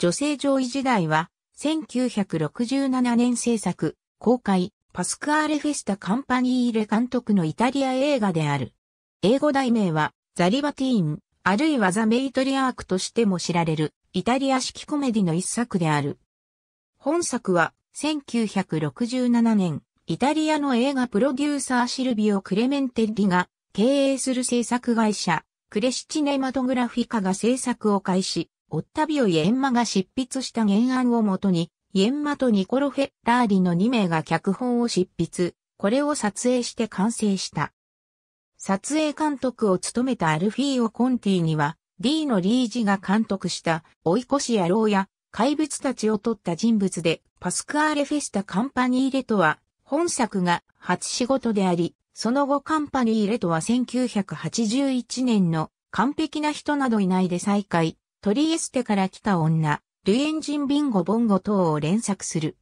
女性上位時代は、1967年制作、公開、パスクアーレフェスタカンパニーレ監督のイタリア映画である。英語題名は、ザリバティーン、あるいはザ・メイトリアークとしても知られる、イタリア式コメディの一作である。本作は、1967年、イタリアの映画プロデューサーシルビオ・クレメンテッリが、経営する制作会社、クレシチネマトグラフィカが制作を開始、オッタビオ・イエンマが執筆した原案をもとに、イエンマとニコロ・フェッラーリの2名が脚本を執筆、これを撮影して完成した。撮影監督を務めたアルフィーオ・コンティには、D のリージが監督した、追い越し野郎や、怪物たちを撮った人物で、パスクアーレ・フェスタ・カンパニー・レとは、本作が初仕事であり、その後カンパニー・レとは1981年の完璧な人などいないで再会。トリエステから来た女、ルエンジンビンゴボンゴ等を連作する。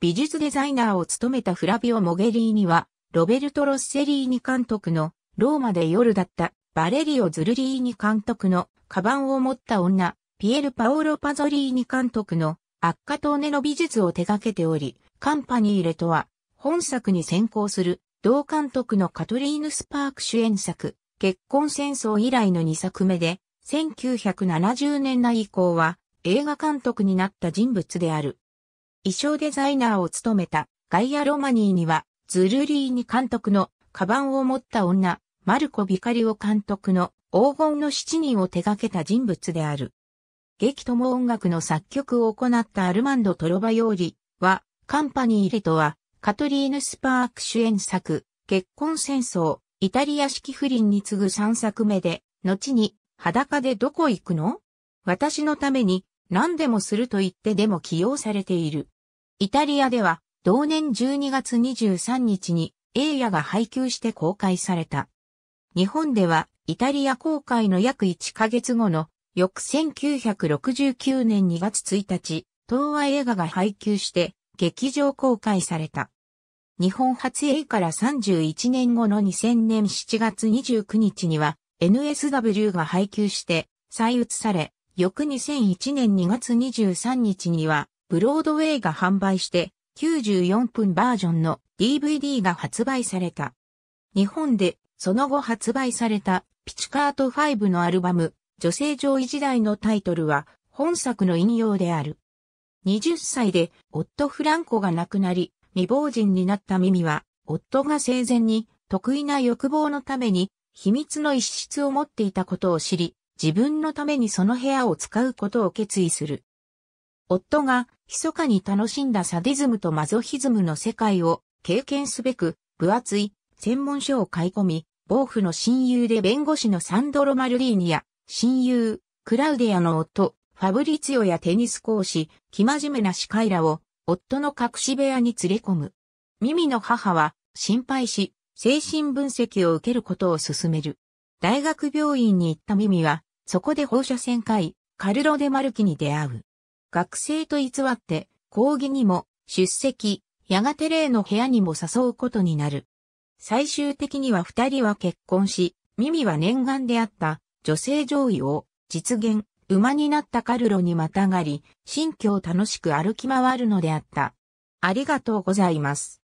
美術デザイナーを務めたフラビオ・モゲリーニは、ロベルト・ロッセリーニ監督のローマで夜だったバレリオ・ズルリーニ監督のカバンを持った女、ピエル・パオロ・パゾリーニ監督のアッカトーネの美術を手掛けており、カンパニーレとは本作に先行する同監督のカトリーヌ・スパーク主演作、結婚戦争以来の2作目で、1970年代以降は映画監督になった人物である。衣装デザイナーを務めたガイア・ロマニーには、ズルリーニ監督のカバンを持った女、マルコ・ビカリオ監督の黄金の七人を手掛けた人物である。劇とも音楽の作曲を行ったアルマンド・トロバヨーリは、カンパニー・レトは、カトリーヌ・スパーク主演作、結婚戦争、イタリア式不倫に次ぐ3作目で、後に裸でどこ行くの私のために何でもすると言ってでも起用されている。イタリアでは同年12月23日に映画が配給して公開された。日本ではイタリア公開の約1ヶ月後の翌1969年2月1日、東亜映画が配給して劇場公開された。日本初映から31年後の2000年7月29日には NSW が配給して再移され、翌2001年2月23日には、ブロードウェイが販売して、94分バージョンの DVD が発売された。日本でその後発売されたピチカート5のアルバム、女性上位時代のタイトルは本作の引用である。20歳で夫フランコが亡くなり、未亡人になったミミは、夫が生前に得意な欲望のために秘密の一室を持っていたことを知り、自分のためにその部屋を使うことを決意する。夫が密かに楽しんだサディズムとマゾヒズムの世界を経験すべく、分厚い専門書を買い込み、暴風の親友で弁護士のサンドロ・マルリーニや、親友、クラウディアの夫、ファブリツィオやテニス講師、生真面目な司会らを、夫の隠し部屋に連れ込む。ミミの母は、心配し、精神分析を受けることを勧める。大学病院に行ったミミは、そこで放射線科医、カルロ・デ・マルキに出会う。学生と偽って、講義にも、出席、やがて例の部屋にも誘うことになる。最終的には二人は結婚し、ミミは念願であった女性上位を実現、馬になったカルロにまたがり、心境を楽しく歩き回るのであった。ありがとうございます。